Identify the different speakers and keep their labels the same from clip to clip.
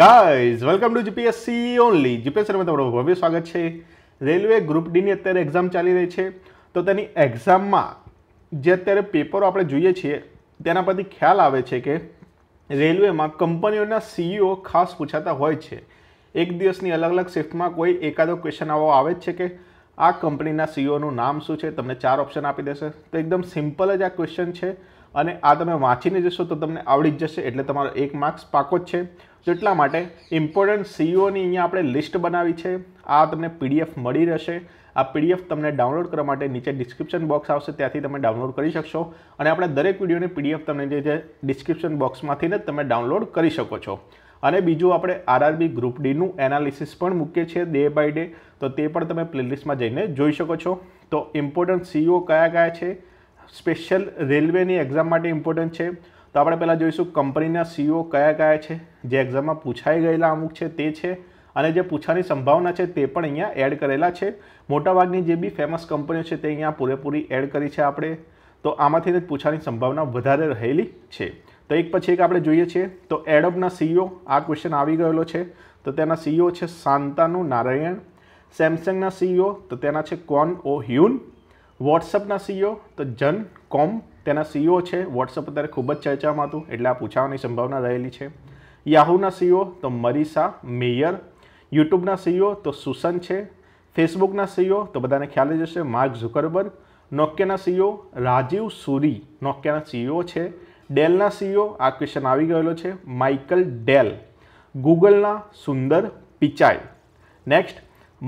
Speaker 1: guys welcome to GPSC only જીપીએસસીમાં તમારું ભવ્ય સ્વાગત છે રેલવે ગ્રુપ ડીની અત્યારે એક્ઝામ ચાલી રહી છે તો તેની એક્ઝામમાં જે અત્યારે પેપરો આપણે જોઈએ છીએ તેના પરથી ખ્યાલ આવે છે કે રેલવેમાં કંપનીઓના સીઈઓ e ખાસ પૂછાતા હોય છે એક દિવસની અલગ અલગ શિફ્ટમાં કોઈ એકાદો ક્વેશ્ચન આવો આવે જ છે કે આ કંપનીના સીઈઓનું e નામ શું છે તમને ચાર ઓપ્શન આપી દેશે તો એકદમ સિમ્પલ જ આ ક્વેશ્ચન છે અને આ તમે વાંચીને જશો તો તમને આવડી જ જશે એટલે તમારો એક માર્ક્સ પાકો જ છે તો એટલા માટે ઇમ્પોર્ટન્ટ સીઓની e અહીંયા આપણે લિસ્ટ બનાવી છે આ તમને પીડીએફ મળી રહેશે આ પીડીએફ તમને ડાઉનલોડ કરવા માટે નીચે ડિસ્ક્રિપ્શન બોક્સ આવશે ત્યાંથી તમે ડાઉનલોડ કરી શકશો અને આપણે દરેક વિડીયોની પીડીએફ તમને જે છે ડિસ્ક્રિપ્શન બોક્સમાંથી જ તમે ડાઉનલોડ કરી શકો છો અને બીજું આપણે આરઆરબી ગ્રુપ ડીનું એનાલિસિસ પણ મૂકીએ છીએ ડે બાય ડે તો તે પણ તમે પ્લેલિસ્ટમાં જઈને જોઈ શકો છો તો ઇમ્પોર્ટન્ટ સીઓ e કયા કયા છે સ્પેશિયલ રેલવેની એક્ઝામ માટે ઇમ્પોર્ટન્ટ છે તો આપણે પહેલાં જોઈશું કંપનીના સીઈઓ e કયા કયા છે જે એક્ઝામમાં પૂછાઈ ગયેલા અમુક છે તે છે અને જે પૂછાની સંભાવના છે તે પણ અહીંયા એડ કરેલા છે મોટાભાગની જે બી ફેમસ કંપનીઓ છે તે અહીંયા પૂરેપૂરી એડ કરી છે આપણે તો આમાંથી જ પૂછાની સંભાવના વધારે રહેલી છે તો એક પછી એક આપણે જોઈએ છીએ તો એડોબના સીઈઓ e આ ક્વેશ્ચન આવી ગયેલો છે તો તેના સીઈઓ e છે શાંતાનુ નારાયણ સેમસંગના સીઈઓ તો તેના છે કોન ઓ હ્યુન વોટ્સઅપના સીઈઓ e તો જન કોમ તેના સીઈઓ e છે વોટ્સઅપ અત્યારે ખૂબ જ ચર્ચામાં હતું એટલે આ પૂછાવાની સંભાવના રહેલી છે યાહુના સીઈઓ e તો મરીસા મેયર યુટ્યુબના સીઈઓ તો સુસન છે ફેસબુકના સીઈઓ તો બધાને ખ્યાલ જ હશે માર્ક ઝુકરબર્ગ નોકિયાના સીઈઓ રાજીવ સુરી નોકિયાના સીઈઓ છે ડેલના સીઈઓ આ ક્વેશ્ચન આવી ગયેલો છે માઇકલ ડેલ ગૂગલના સુંદર પિચાઈ નેક્સ્ટ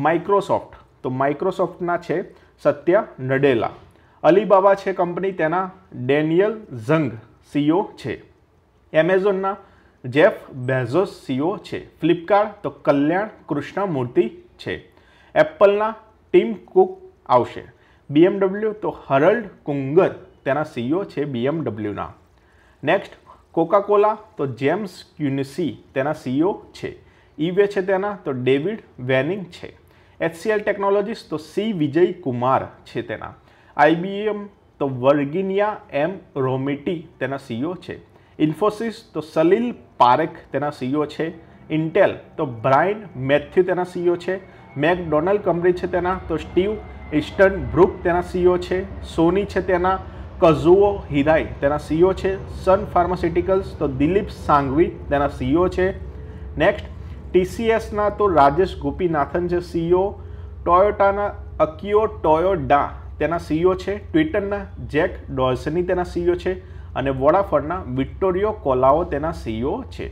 Speaker 1: માઇક્રોસોફ્ટ તો માઇક્રોસોફ્ટના છે સત્ય નડેલા અલીબાબા છે કંપની તેના ડેનિયલ ઝંગ સીઓ છે એમેઝોનના જેફ બેઝોસ સીઓ છે ફ્લિપકાર્ટ તો કલ્યાણ કૃષ્ણમૂર્તિ છે એપલના ટીમ કુક આવશે બીએમડબલ્યુ તો હરલ્ડ કુંગર તેના સીઓ છે બીએમડબલ્યુના નેક્સ્ટ કોકાકોલા તો જેમ્સ ક્યુનિસી તેના સીઓ છે ઇવે છે તેના તો ડેવિડ વેનિંગ છે એચસીએલ ટેકનોલોજીસ તો સી વિજય કુમાર છે તેના આઈબીએમ તો વર્ગિનિયા એમ રોમિટી તેના સીઓ છે ઇન્ફોસિસ તો સલીલ પારેખ તેના સીઓ છે ઇન્ટેલ તો બ્રાયન મેથ્યુ તેના સીઓ છે મેકડોનલ્ડ કંપની છે તેના તો સ્ટીવ ઇસ્ટર્ન બ્રુક તેના સીઓ છે સોની છે તેના કઝુઓ હિરાઈ તેના સીઓ છે સન ફાર્માસ્યુટિકલ્સ તો દિલીપ સાંગવી તેના સીઓ છે નેક્સ્ટ ટીસીએસના તો રાજેશ ગોપીનાથન જે સીઈઓ ટોયોટાના અકિયો ટોયોડા તેના સીઈઓ છે ટ્વિટરના જેક ડોલ્સની તેના સીઈઓ છે અને વોડાફોનના વિક્ટોરિયો કોલાઓ તેના સીઈઓ છે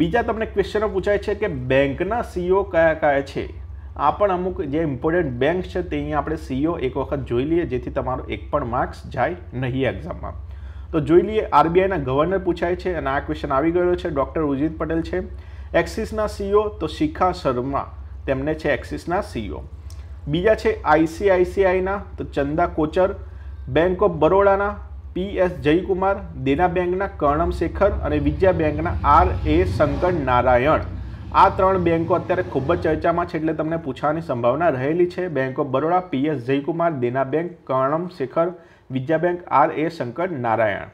Speaker 1: બીજા તમને ક્વેશ્ચનો પૂછાય છે કે બેંકના સીઈઓ કયા કયા છે આ પણ અમુક જે ઇમ્પોર્ટન્ટ બેંક છે તે અહીંયા આપણે સીઈઓ એક વખત જોઈ લઈએ જેથી તમારો એક પણ માર્ક્સ જાય નહીં એક્ઝામમાં તો જોઈ લઈએ આરબીઆઈના ગવર્નર પૂછાય છે અને આ ક્વેશ્ચન આવી ગયો છે ડૉક્ટર ઉજીત પટેલ છે એક્સિસના સીઓ તો શિખા શર્મા તેમને છે એક્સિસના સીઓ બીજા છે આઈસીઆઈસીઆઈના તો ચંદા કોચર બેંક ઓફ બરોડાના પી એસ જયકુમાર દેના બેંકના કર્ણમ શેખર અને વિજયા બેંકના આર એ શંકર નારાયણ આ ત્રણ બેંકો અત્યારે ખૂબ જ ચર્ચામાં છે એટલે તમને પૂછવાની સંભાવના રહેલી છે bank of Baroda P S Jayakumar Dena bank Karnam Shekar Vijaya bank R A Shankar Narayan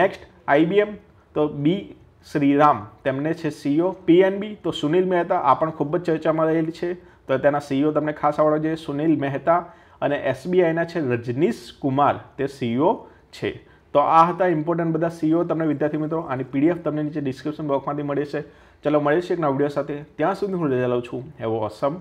Speaker 1: next IBM તો બી શ્રીરામ તેમને છે સીઓ પીએનબી e તો સુનિલ મહેતા આ પણ ખૂબ જ ચર્ચામાં રહેલી છે તો તેના સીઓ e તમને ખાસ આવડવા જોઈએ સુનિલ મહેતા અને એસબીઆઈના છે રજનીશ કુમાર તે સીઓ e છે તો આ હતા ઇમ્પોર્ટન્ટ બધા સીઓ તમને વિદ્યાર્થી મિત્રો આની પીડીએફ તમને નીચે ડિસ્ક્રિપ્શન બોક્સમાંથી મળે છે ચલો મળીએ છીએ એક નવા વિડીયો સાથે ત્યાં સુધી હું રજા લઉં છું હેવ ઓસમ